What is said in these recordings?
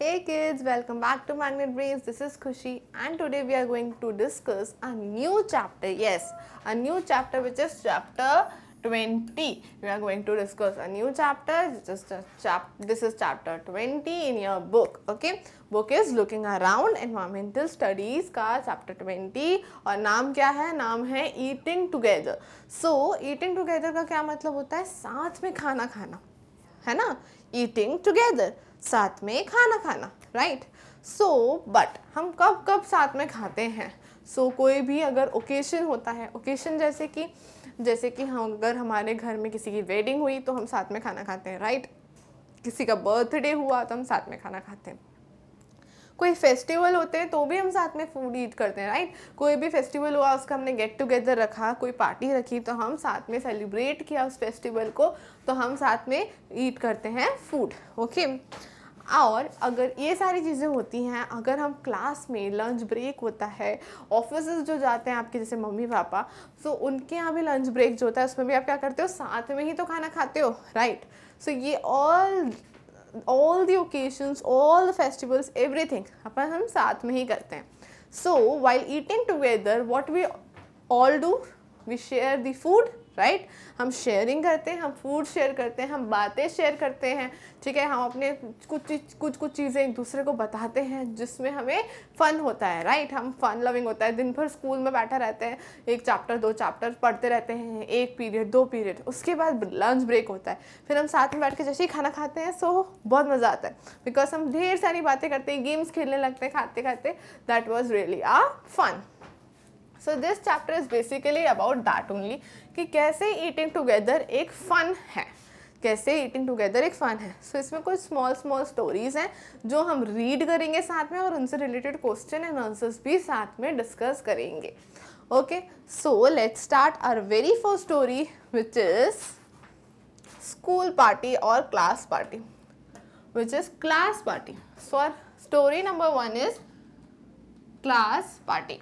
Hey kids, welcome back to Magnet Brains. This is Khushi and today we are going to discuss a new chapter. Yes, a new chapter which is chapter twenty. We are going to discuss a new chapter. Just a chap this is chapter twenty in your book. Okay, book is looking around environmental studies का chapter twenty. और name? क्या है नाम है eating together. So eating together का क्या मतलब होता है साथ में खाना खाना है ना eating together. साथ में खाना खाना राइट सो बट हम कब कब साथ में खाते हैं सो so, कोई भी अगर ओकेशन होता है ओकेशन जैसे कि जैसे कि हम अगर हमारे घर में किसी की वेडिंग हुई तो हम साथ में खाना खाते हैं राइट किसी का बर्थडे हुआ तो हम साथ में खाना खाते हैं कोई फेस्टिवल होते हैं तो भी हम साथ में फूड ईट करते हैं राइट कोई भी फेस्टिवल हुआ उसका हमने गेट टुगेदर रखा कोई पार्टी रखी तो हम साथ में सेलिब्रेट किया उस फेस्टिवल को तो हम साथ में ईट करते हैं फूड ओके और अगर ये सारी चीज़ें होती हैं अगर हम क्लास में लंच ब्रेक होता है ऑफिस जो जाते हैं आपके जैसे मम्मी पापा तो उनके यहाँ भी लंच ब्रेक जो होता है उसमें भी आप क्या करते हो साथ में ही तो खाना खाते हो राइट सो so ये all all the occasions all the festivals everything अपन हम साथ में ही करते हैं so while eating together what we all do we share the food right right? हम शेयरिंग करते हैं हम फूड शेयर करते हैं हम बातें शेयर करते हैं ठीक है हम अपने कुछ कुछ कुछ चीज़ें एक दूसरे को बताते हैं जिसमें हमें फ़न होता है राइट right? हम फन लविंग होता है दिन भर स्कूल में बैठा रहते हैं एक चैप्टर दो चैप्टर पढ़ते रहते हैं एक पीरियड दो पीरियड उसके बाद लंच ब्रेक होता है फिर हम साथ में बैठ के जैसे ही खाना खाते हैं सो बहुत मज़ा आता है बिकॉज हम ढेर सारी बातें करते हैं गेम्स खेलने लगते हैं खाते खाते that was really uh fun so this chapter is basically about that only कि कैसे ईटिंग टुगेदर एक फ़न है कैसे ईटिंग टुगेदर एक फ़न है सो so, इसमें कुछ स्मॉल स्मॉल स्टोरीज़ हैं जो हम रीड करेंगे साथ में और उनसे रिलेटेड क्वेश्चन एंड आंसर्स भी साथ में डिस्कस करेंगे okay so let's start our very first story which is school party और class party which is class party so our story number one is class party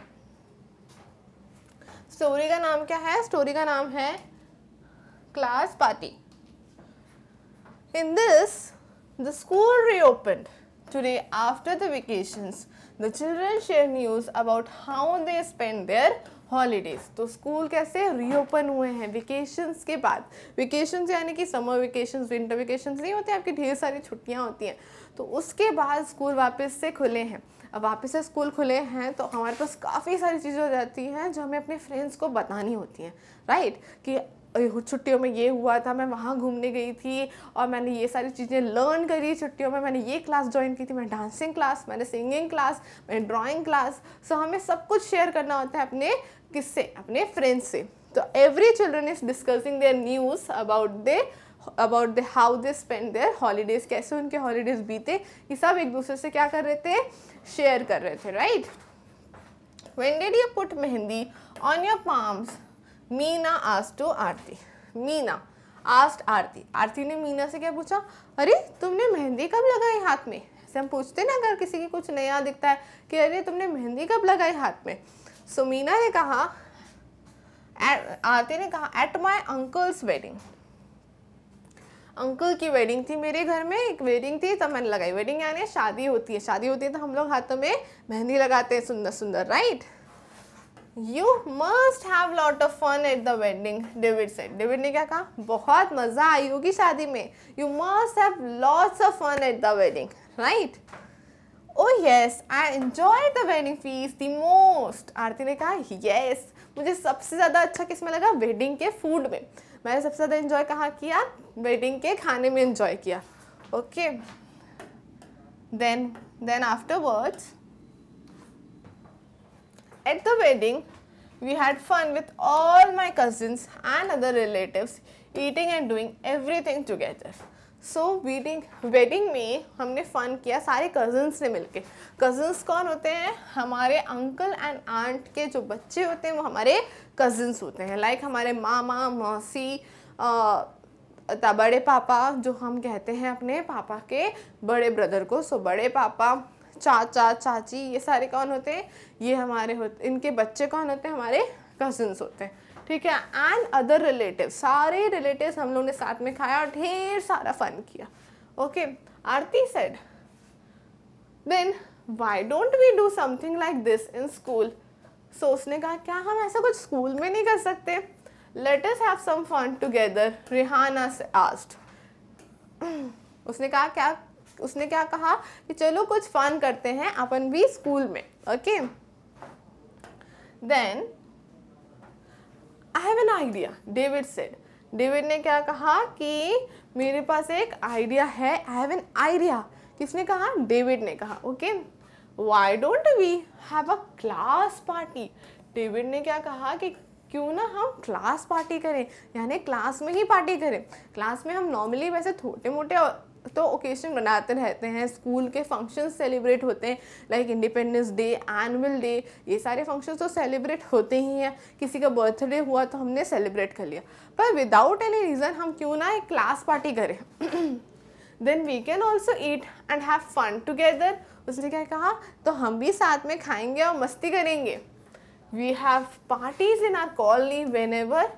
story का नाम क्या है story का नाम है class party in this the school reopen today after the vacation the children share news about how they spend their holidays तो school कैसे reopen हुए हैं वेकेशंस के बाद वेकेशंस यानी कि समर वेकेशंस विंटर वेकेशंस नहीं होते आपकी ढेर सारी छुट्टियाँ होती हैं तो उसके बाद स्कूल वापस से खुले हैं अब वापस से स्कूल खुले हैं तो हमारे पास काफ़ी सारी चीज़ें हो जाती हैं जो हमें अपने फ्रेंड्स को बतानी होती हैं राइट कि छुट्टियों में ये हुआ था मैं वहाँ घूमने गई थी और मैंने ये सारी चीज़ें लर्न करी छुट्टियों में मैंने ये क्लास ज्वाइन की थी मैं डांसिंग क्लास मैंने सिंगिंग क्लास मैंने ड्राइंग क्लास सो हमें सब कुछ शेयर करना होता है अपने किससे अपने फ्रेंड्स से तो every children is discussing their news about they about the how they spend their holidays कैसे उनके हॉलीडेज़ बीते ये सब एक दूसरे से क्या कर रहे थे शेयर कर रहे थे right when did you put mehndi on your palms Meena आज टू आरती मीना आस्ट आरती आरती ने मीना से क्या पूछा अरे तुमने मेहंदी कब लगाई हाथ में ऐसे हम पूछते ना अगर किसी की कुछ नया दिखता है कि अरे तुमने मेहंदी कब लगाई हाथ में सो मीना ने कहा आरती ने कहा at my uncle's wedding uncle की वेडिंग थी मेरे घर में एक वेडिंग थी तब मैंने लगाई वेडिंग यानी शादी होती है शादी होती है तो हम लोग हाथों में मेहंदी लगाते हैं सुंदर सुंदर right you must have lot of fun at the wedding David said David ने क्या कहा बहुत मज़ा आई होगी शादी में you must have lots of fun at the wedding right oh yes I enjoy the wedding feast the most Aarti ने कहा यस yes. मुझे सबसे ज़्यादा अच्छा किसमें लगा वेडिंग के फूड में मैंने सबसे ज़्यादा इन्जॉय कहाँ किया वेडिंग के खाने में इन्जॉय किया okay then then afterwards the wedding we had fun with all my cousins and other relative eating and doing everything together so wedding wedding में हमने फ़न किया सारे कज़न्स ने मिलके कज़न्स कौन होते हैं हमारे अंकल एंड आंट के जो बच्चे होते हैं वो हमारे कज़न्स होते हैं लाइक like हमारे मामा मौसी आ, बड़े पापा जो हम कहते हैं अपने पापा के बड़े ब्रदर को सो बड़े पापा चाचा चाची ये सारे कौन होते हैं ये हमारे होते इनके बच्चे कौन होते हैं हमारे कज़न्स होते हैं ठीक है एंड अदर रिलेटिव सारे रिलेटिव हम लोग ने साथ में खाया और ढेर सारा फन किया okay Aarti said then why don't we do something like this in school so उसने कहा क्या हम ऐसा कुछ स्कूल में नहीं कर सकते let's have some fun together Rehana से आस्ट उसने कहा क्या उसने क्या कहा कि चलो कुछ फन करते हैं अपन भी स्कूल में okay then I have an idea David said David ने क्या कहा कि मेरे पास एक आइडिया है आई हैव एन आइडिया किसने कहा डेविड ने कहा okay why don't we have a class party David ने क्या कहा कि क्यों ना हम क्लास पार्टी करें यानी क्लास में ही पार्टी करें क्लास में हम नॉर्मली वैसे छोटे मोटे तो ओकेशन बनाते रहते हैं स्कूल के फंक्शन सेलिब्रेट होते हैं like Independence Day annual day ये सारे फंक्शन तो सेलिब्रेट होते ही हैं किसी का बर्थडे हुआ तो हमने सेलिब्रेट कर लिया पर विदाउट एनी रीज़न हम क्यों ना एक क्लास पार्टी करें then we can also eat and have fun together उसने क्या कहा तो हम भी साथ में खाएंगे और मस्ती करेंगे we have parties in our colony whenever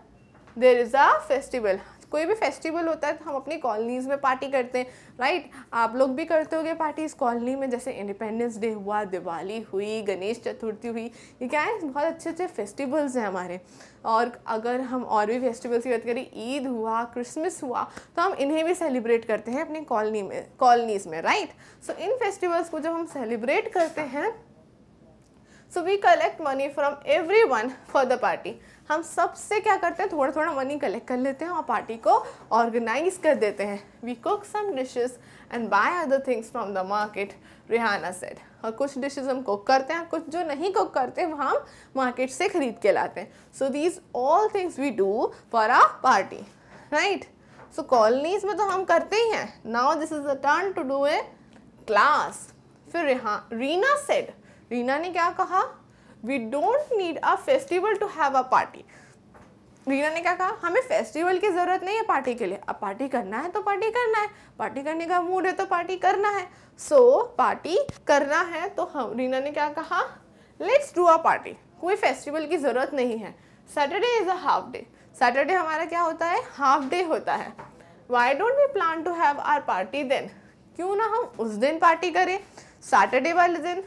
there is a festival कोई भी फेस्टिवल होता है तो हम अपनी कॉलोनीज़ में पार्टी करते हैं राइट आप लोग भी करते होगे पार्टी इस कॉलोनी में जैसे इंडिपेंडेंस डे हुआ दिवाली हुई गणेश चतुर्थी हुई ये क्या है बहुत अच्छे अच्छे फेस्टिवल्स हैं हमारे और अगर हम और भी फेस्टिवल्स की बात करें ईद हुआ क्रिसमस हुआ तो हम इन्हें भी सेलिब्रेट करते हैं अपनी कॉलोनी में कॉलोनीज़ में राइट सो so, इन फेस्टिवल्स को जब हम सेलिब्रेट करते हैं so we collect money from everyone for the party हम सबसे क्या करते हैं थोड़ा थोड़ा मनी कलेक्ट कर लेते हैं और पार्टी को ऑर्गेनाइज कर देते हैं we cook some dishes and buy other things from the market Rehana said और कुछ डिशेज हम कुक करते हैं कुछ जो नहीं कुक करते वो हम मार्केट से ख़रीद के लाते हैं so these all things we do for a party right so colonies में तो हम करते ही हैं now this is a turn to do a class फिर रिहा रीना सेड रीना ने क्या कहा we don't need a festival to have a party Reena ने क्या कहा हमें फेस्टिवल की ज़रूरत नहीं है पार्टी के लिए अब पार्टी करना है तो पार्टी करना है पार्टी करने का मूड है तो पार्टी करना है सो so, पार्टी करना है तो हम रीना ने क्या कहा लेट्स डू अ पार्टी कोई फेस्टिवल की ज़रूरत नहीं है Saturday is a half day Saturday हमारा क्या होता है हाफ डे होता है why don't we plan to have our party then क्यों ना हम उस दिन पार्टी करें सैटरडे वाले दिन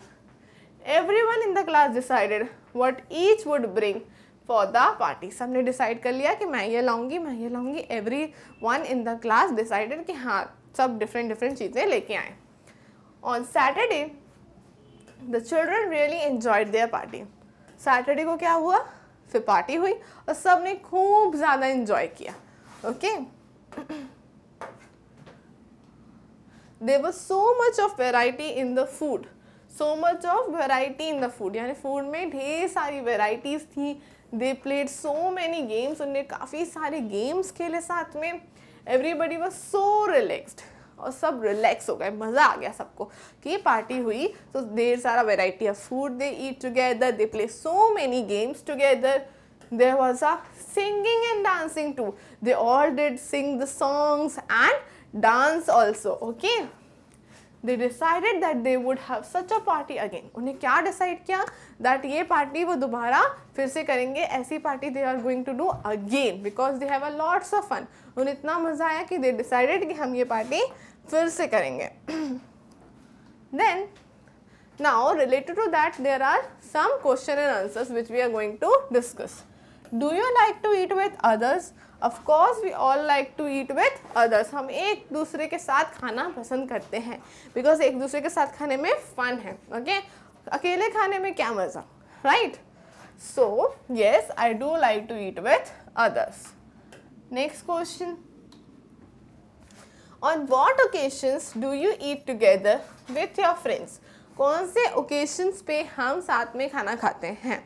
everyone in the class decided what each would bring for the party सबने डिसाइड कर लिया कि मैं ये लाऊंगी मैं ये लाऊंगी everyone in the class decided कि हाँ सब डिफरेंट डिफरेंट चीज़ें लेके आए on Saturday the children really enjoyed their party Saturday को क्या हुआ फिर पार्टी हुई और सब ने खूब ज़्यादा इन्जॉय किया okay there was so much of variety in the food so much of variety in the food यानी फूड में ढेर सारी वेराइटीज़ थी they played so many games उनने काफ़ी सारे गेम्स खेले साथ में एवरीबडी वॉज सो रिलैक्सड और सब रिलैक्स हो गए मज़ा आ गया सबको कि पार्टी हुई तो देर सारा variety of food they eat together they play so many games together there was a singing and dancing too they all did sing the songs and dance also okay they decided that they would have such a party again उन्हें क्या decide किया that ये party वो दोबारा फिर से करेंगे ऐसी party they are going to do again because they have a lots of fun उन्हें इतना मज़ा आया कि दे डिसाइडेड कि हम ये पार्टी फिर से करेंगे then now related to that there are some question and answers which we are going to discuss do you like to eat with others of course we all like to eat with others हम एक दूसरे के साथ खाना पसंद करते हैं because एक दूसरे के साथ खाने में फ़न है ओके okay? अकेले खाने में क्या मज़ा right so yes I do like to eat with others next question on what occasions do you eat together with your friends कौन से ओकेशंस पे हम साथ में खाना खाते हैं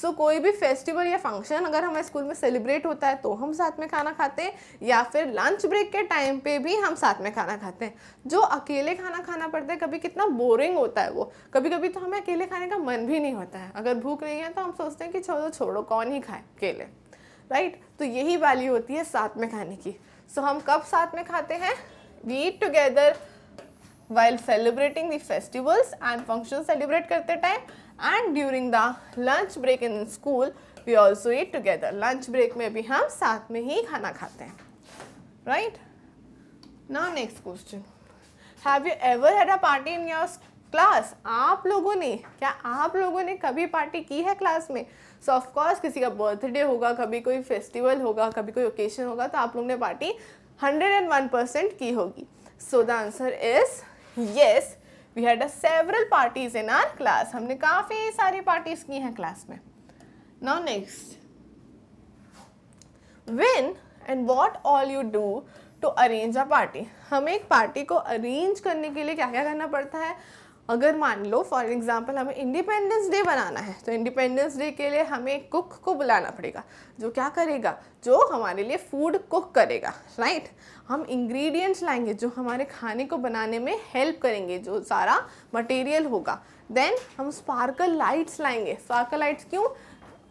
सो so, कोई भी फेस्टिवल या फंक्शन अगर हमारे स्कूल में सेलिब्रेट होता है तो हम साथ में खाना खाते हैं या फिर लंच ब्रेक के टाइम पे भी हम साथ में खाना खाते हैं जो अकेले खाना खाना पड़ता है कभी कितना बोरिंग होता है वो कभी कभी तो हमें अकेले खाने का मन भी नहीं होता है अगर भूख नहीं है तो हम सोचते हैं कि छोड़ो छोड़ो कौन ही खाए अकेले राइट right? तो यही वैल्यू होती है साथ में खाने की सो so, हम कब साथ में खाते हैं we eat together while celebrating the festivals and function celebrate करते time and during the lunch break in school we also eat together lunch break में भी हम साथ में ही खाना खाते हैं राइट ना next question have you ever had a party in your class आप लोगों ने क्या आप लोगों ने कभी पार्टी की है क्लास में सो so, ऑफकोर्स किसी का बर्थडे होगा कभी कोई फेस्टिवल होगा कभी कोई ओकेजन होगा तो आप लोगों ने party hundred and one percent की होगी so the answer is yes we had a several parties in our class हमने काफ़ी सारी पार्टीज की हैं क्लास में now next when and what all you do to arrange a party हमें एक पार्टी को अरेंज करने के लिए क्या क्या करना पड़ता है अगर मान लो फॉर एग्ज़ाम्पल हमें इंडिपेंडेंस डे बनाना है तो इंडिपेंडेंस डे के लिए हमें कुक को बुलाना पड़ेगा जो क्या करेगा जो हमारे लिए फूड कुक करेगा राइट हम इंग्रेडिएंट्स लाएंगे जो हमारे खाने को बनाने में हेल्प करेंगे जो सारा मटेरियल होगा देन हम स्पार्कल लाइट्स लाएंगे स्पार्कल लाइट्स क्यों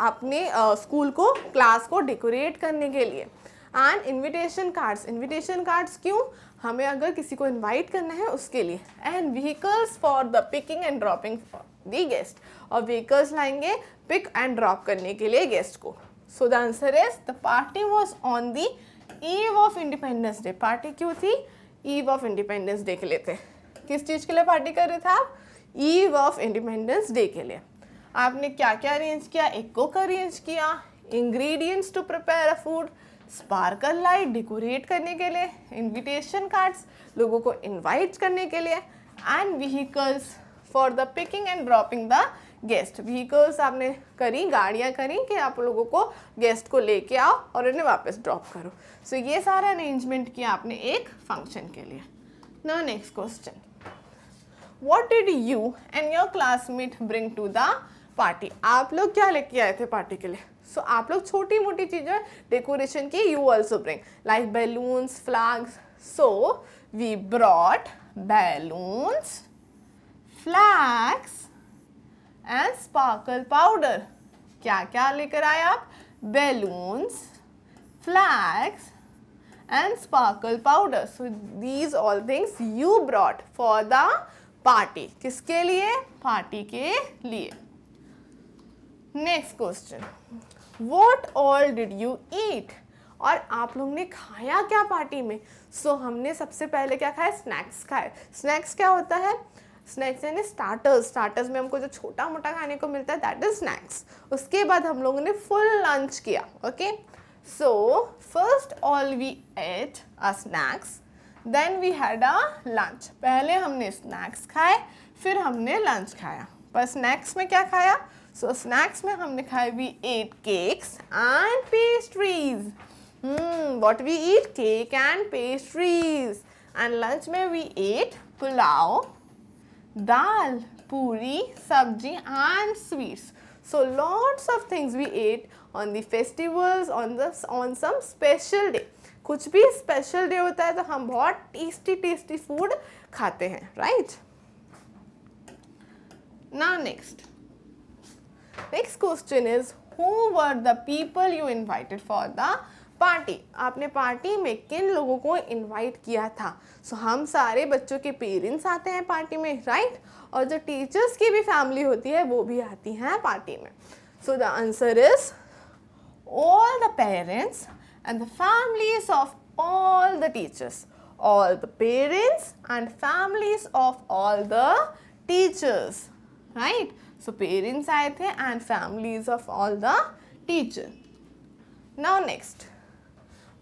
अपने स्कूल को क्लास को डेकोरेट करने के लिए and invitation cards invitation cards क्यों हमें अगर किसी को इन्वाइट करना है उसके लिए and vehicles for the picking and dropping the guest और व्हीकल्स लाएंगे पिक एंड ड्रॉप करने के लिए गेस्ट को so the answer is the party was on the eve of Independence Day party क्यों थी ईव ऑफ इंडिपेंडेंस डे के लिए थे किस चीज़ के लिए पार्टी कर रहे थे आप ईव ऑफ इंडिपेंडेंस डे के लिए आपने क्या क्या अरेंज किया एक कुक अरेंज किया ingredients to prepare a food sparkle light decorate करने के लिए इनविटेशन कार्ड्स लोगों को इनवाइट करने के लिए and vehicles for the picking and dropping the guest vehicles आपने करी गाड़ियाँ करी कि आप लोगों को गेस्ट को लेके आओ और इन्हें वापस ड्रॉप करो सो so, ये सारा अरेंजमेंट किया आपने एक फंक्शन के लिए ना next question what did you and your classmate bring to the party आप लोग क्या लेके आए थे पार्टी के लिए सो आप लोग छोटी मोटी चीज़ें डेकोरेशन की you also bring like balloons flags so we brought balloons flags and sparkle powder क्या क्या लेकर आए आप balloons flags and sparkle powder so these all things you brought for the party किसके लिए पार्टी के लिए next question what all did you eat और आप लोग ने खाया क्या पार्टी में सो so, हमने सबसे पहले क्या खाया स्नैक्स खाए स्नैक्स क्या होता है स्नैक्स यानी स्टार्टर्स स्टार्टर्स में हमको जो छोटा मोटा खाने को मिलता है दैट इज स्नैक्स उसके बाद हम लोगों ने फुल लंच किया okay so first all we ate a snacks then we had a lunch पहले हमने स्नैक्स खाए फिर हमने लंच खाया पर स्नैक्स में क्या खाया सो so, स्नैक्स में हमने खाए we ate cakes and pastries what we eat cake and pastries and lunch में we ate pulao dal puri sabzi and sweets so lots of things we ate on the festivals on the on some special day कुछ भी special day होता है तो हम बहुत tasty tasty food खाते हैं राइट ना next next question is who were the people you invited for the party आपने पार्टी में किन लोगों को इनवाइट किया था सो so, हम सारे बच्चों के पेरेंट्स आते हैं पार्टी में राइट right? और जो टीचर्स की भी फैमिली होती है वो भी आती हैं पार्टी में so the answer is all the parents and the families of all the teachers all the parents and families of all the teachers right so parents आए थे and families of all the teacher now next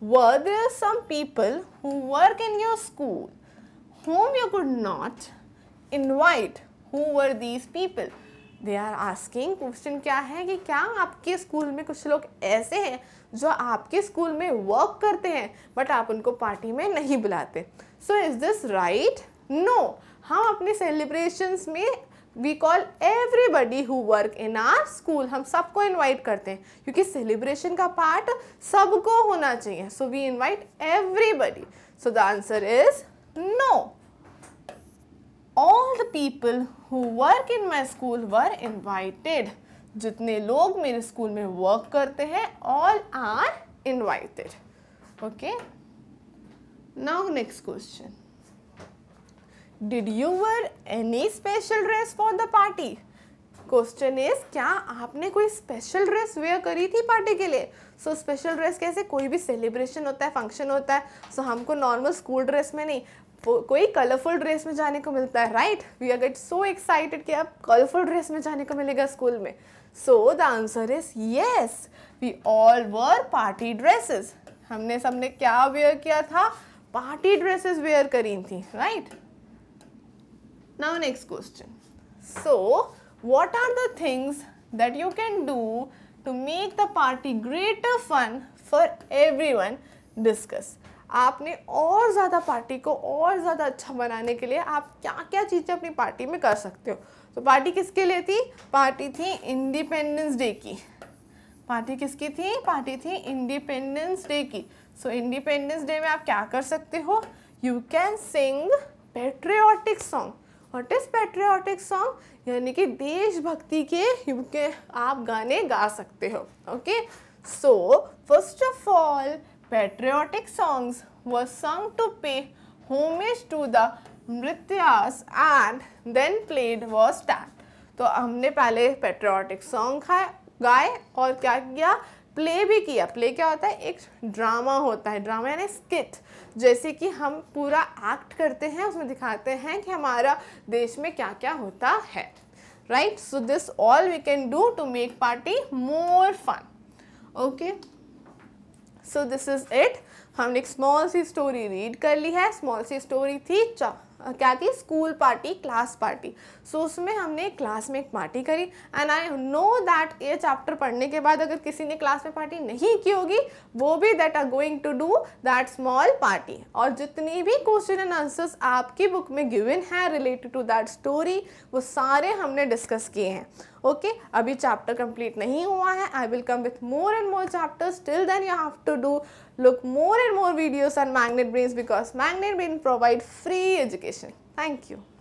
were there some people who work in your school home you could not invite who were these people they are asking question क्या है कि क्या आपके school में कुछ लोग ऐसे हैं जो आपके स्कूल में वर्क करते हैं बट आप उनको पार्टी में नहीं बुलाते so is this right no हम अपने सेलिब्रेशन में we call everybody who work in our school हम सबको इन्वाइट करते हैं क्योंकि सेलिब्रेशन का पार्ट सबको होना चाहिए so we invite everybody so the answer is no all the people who work in my school were invited जितने लोग मेरे स्कूल में वर्क करते हैं all are invited okay now next question did you wear any special dress for the party question is क्या आपने कोई स्पेशल ड्रेस वेयर करी थी पार्टी के लिए सो स्पेशल ड्रेस कैसे कोई भी सेलिब्रेशन होता है फंक्शन होता है सो so, हमको नॉर्मल स्कूल ड्रेस में नहीं कोई कलरफुल ड्रेस में जाने को मिलता है right we are get so excited कि आप कलरफुल ड्रेस में जाने को मिलेगा स्कूल में so the answer is yes we all wear party dresses हमने सबने क्या वेयर किया था पार्टी ड्रेसेस वेयर करी थी right right? Now next question. So what are the things that you can do to make the party greater fun for everyone discuss. आपने और ज़्यादा पार्टी को और ज़्यादा अच्छा बनाने के लिए आप क्या क्या चीज़ें अपनी पार्टी में कर सकते हो तो पार्टी किसके लिए थी पार्टी थी इंडिपेंडेंस डे की पार्टी किसकी थी पार्टी थी इंडिपेंडेंस डे की सो इंडिपेंडेंस डे में आप क्या कर सकते हो you can sing patriotic song what is patriotic song यानी कि देशभक्ति के के आप गाने गा सकते हो okay so first of all patriotic songs were sung to pay homage to the martyrs and then played व that तो हमने पहले पेट्रियाटिक सॉन्ग खाए गाए और क्या किया प्ले भी किया प्ले क्या होता है एक ड्रामा होता है ड्रामा यानी स्किट जैसे कि हम पूरा एक्ट करते हैं उसमें दिखाते हैं कि हमारा देश में क्या क्या होता है right so this all we can do to make party more fun okay so this is it हमने एक स्मॉल सी स्टोरी रीड कर ली है स्मॉल सी स्टोरी थी चा क्या थी school party class party so उसमें हमने क्लास में एक पार्टी करी एंड आई नो दैट ये चैप्टर पढ़ने के बाद अगर किसी ने क्लास में पार्टी नहीं की होगी वो भी that are going to do that small party और जितनी भी क्वेश्चन एंड आंसर्स आपकी बुक में गिवन है रिलेटेड टू दैट स्टोरी वो सारे हमने डिस्कस किए हैं ओके अभी चैप्टर कंप्लीट नहीं हुआ है I will come with more and more chapter still then you have to do look more and more videos on Magnet Brains because Magnet Brain provide free education thank you